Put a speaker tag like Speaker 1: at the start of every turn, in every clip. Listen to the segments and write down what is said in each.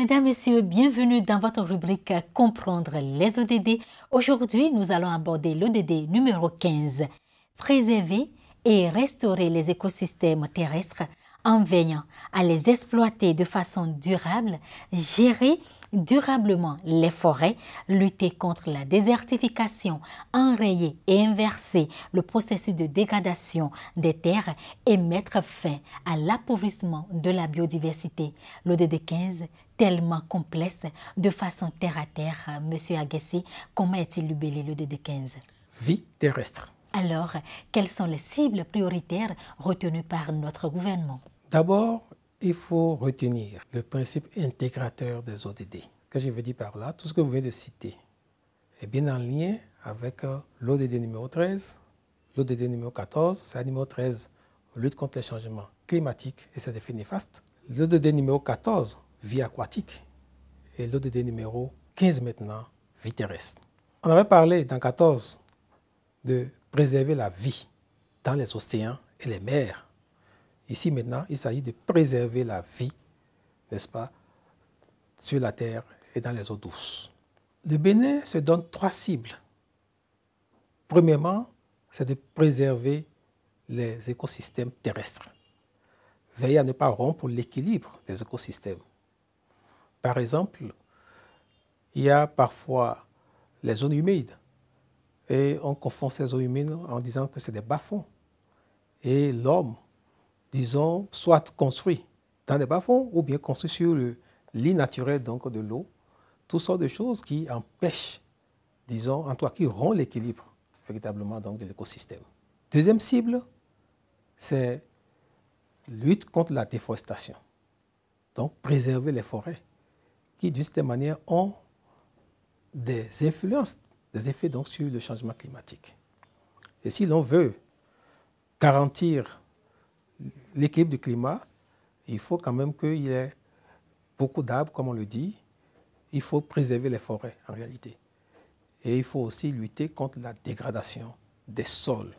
Speaker 1: Mesdames, Messieurs, bienvenue dans votre rubrique Comprendre les ODD. Aujourd'hui, nous allons aborder l'ODD numéro 15, Préserver et restaurer les écosystèmes terrestres en veillant à les exploiter de façon durable, gérer durablement les forêts, lutter contre la désertification, enrayer et inverser le processus de dégradation des terres et mettre fin à l'appauvrissement de la biodiversité. L'ODD 15, tellement complexe, de façon terre à terre. Monsieur Agassi, comment est-il libellé l'ODD 15
Speaker 2: Vie terrestre.
Speaker 1: Alors, quelles sont les cibles prioritaires retenues par notre gouvernement
Speaker 2: D'abord, il faut retenir le principe intégrateur des ODD. Ce que je veux dire par là, tout ce que vous venez de citer est bien en lien avec euh, l'ODD numéro 13, l'ODD numéro 14, c'est numéro 13, lutte contre les changements climatiques et ses effets néfastes, l'ODD numéro 14, vie aquatique, et l'ODD numéro 15 maintenant, vie terrestre. On avait parlé dans 14 de préserver la vie dans les océans et les mers. Ici maintenant, il s'agit de préserver la vie, n'est-ce pas, sur la terre et dans les eaux douces. Le Bénin se donne trois cibles. Premièrement, c'est de préserver les écosystèmes terrestres. Veiller à ne pas rompre l'équilibre des écosystèmes. Par exemple, il y a parfois les zones humides et on confond ces eaux humides en disant que c'est des bas-fonds. Et l'homme, disons, soit construit dans des bas-fonds ou bien construit sur le lit naturel donc, de l'eau, toutes sortes de choses qui empêchent, disons, en toi, qui rend l'équilibre véritablement donc, de l'écosystème. Deuxième cible, c'est lutte contre la déforestation. Donc préserver les forêts qui, d'une certaine manière, ont des influences des effets donc sur le changement climatique. Et si l'on veut garantir l'équilibre du climat, il faut quand même qu'il y ait beaucoup d'arbres, comme on le dit. Il faut préserver les forêts en réalité. Et il faut aussi lutter contre la dégradation des sols.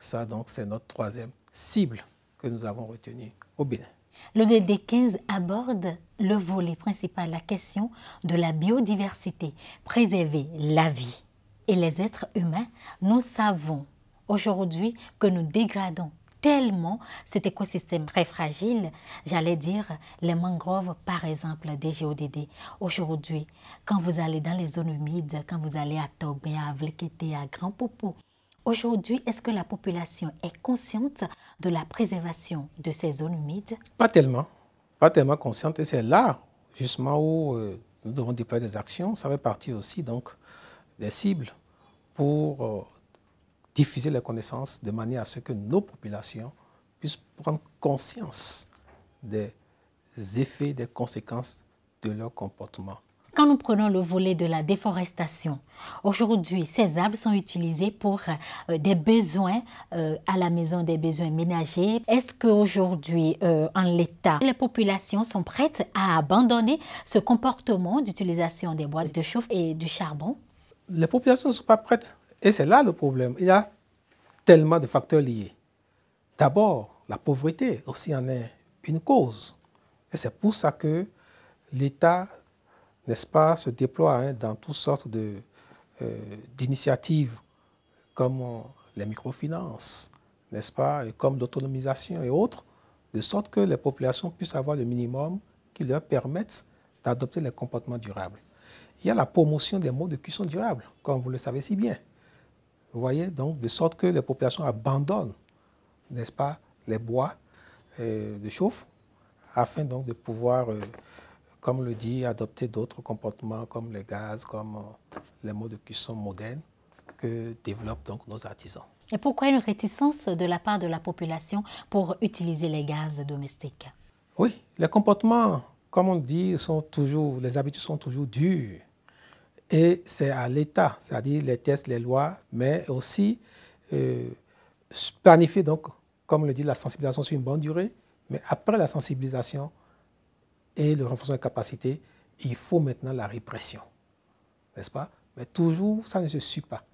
Speaker 2: Ça, donc, c'est notre troisième cible que nous avons retenue au Bénin.
Speaker 1: L'ODD 15 aborde le volet principal, la question de la biodiversité, préserver la vie et les êtres humains. Nous savons aujourd'hui que nous dégradons tellement cet écosystème très fragile, j'allais dire les mangroves par exemple des GODD. Aujourd'hui, quand vous allez dans les zones humides, quand vous allez à Togbe, à Vlekete, à Grand Popo, Aujourd'hui, est-ce que la population est consciente de la préservation de ces zones humides
Speaker 2: Pas tellement. Pas tellement consciente. Et c'est là, justement, où euh, nous devons déployer des actions. Ça fait partie aussi, donc, des cibles pour euh, diffuser les connaissances de manière à ce que nos populations puissent prendre
Speaker 1: conscience
Speaker 2: des effets, des conséquences de leur comportement.
Speaker 1: Quand nous prenons le volet de la déforestation, aujourd'hui, ces arbres sont utilisés pour euh, des besoins euh, à la maison, des besoins ménagers. Est-ce qu'aujourd'hui, euh, en l'état, les populations sont prêtes à abandonner ce comportement d'utilisation des boîtes de chauffe et du charbon
Speaker 2: Les populations ne sont pas prêtes. Et c'est là le problème. Il y a tellement de facteurs liés. D'abord, la pauvreté aussi en est une cause. Et c'est pour ça que l'État n'est-ce pas, se déploie hein, dans toutes sortes euh, d'initiatives comme les microfinances, n'est-ce pas, et comme l'autonomisation et autres, de sorte que les populations puissent avoir le minimum qui leur permette d'adopter les comportements durables. Il y a la promotion des modes de cuisson durable, comme vous le savez si bien. Vous voyez, donc, de sorte que les populations abandonnent, n'est-ce pas, les bois euh, de chauffe, afin donc de pouvoir euh, comme le dit, adopter d'autres comportements comme les gaz, comme euh, les modes de cuisson modernes que développent donc nos artisans.
Speaker 1: Et pourquoi une réticence de la part de la population pour utiliser les gaz domestiques
Speaker 2: Oui, les comportements, comme on dit, sont toujours, les habitudes sont toujours dures. Et c'est à l'État, c'est-à-dire les tests, les lois, mais aussi euh, planifier, donc, comme le dit, la sensibilisation sur une bonne durée. Mais après la sensibilisation, et le renforcement des capacités, il faut maintenant la répression. N'est-ce pas Mais toujours, ça ne se suit pas.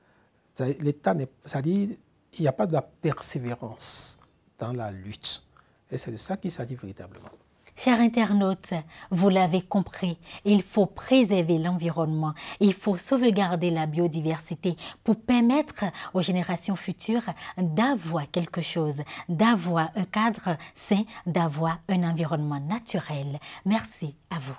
Speaker 2: L'État, c'est-à-dire, il n'y a pas de la persévérance dans la lutte. Et c'est de
Speaker 1: ça qu'il s'agit véritablement. Chers internautes, vous l'avez compris, il faut préserver l'environnement, il faut sauvegarder la biodiversité pour permettre aux générations futures d'avoir quelque chose, d'avoir un cadre c'est d'avoir un environnement naturel. Merci à vous.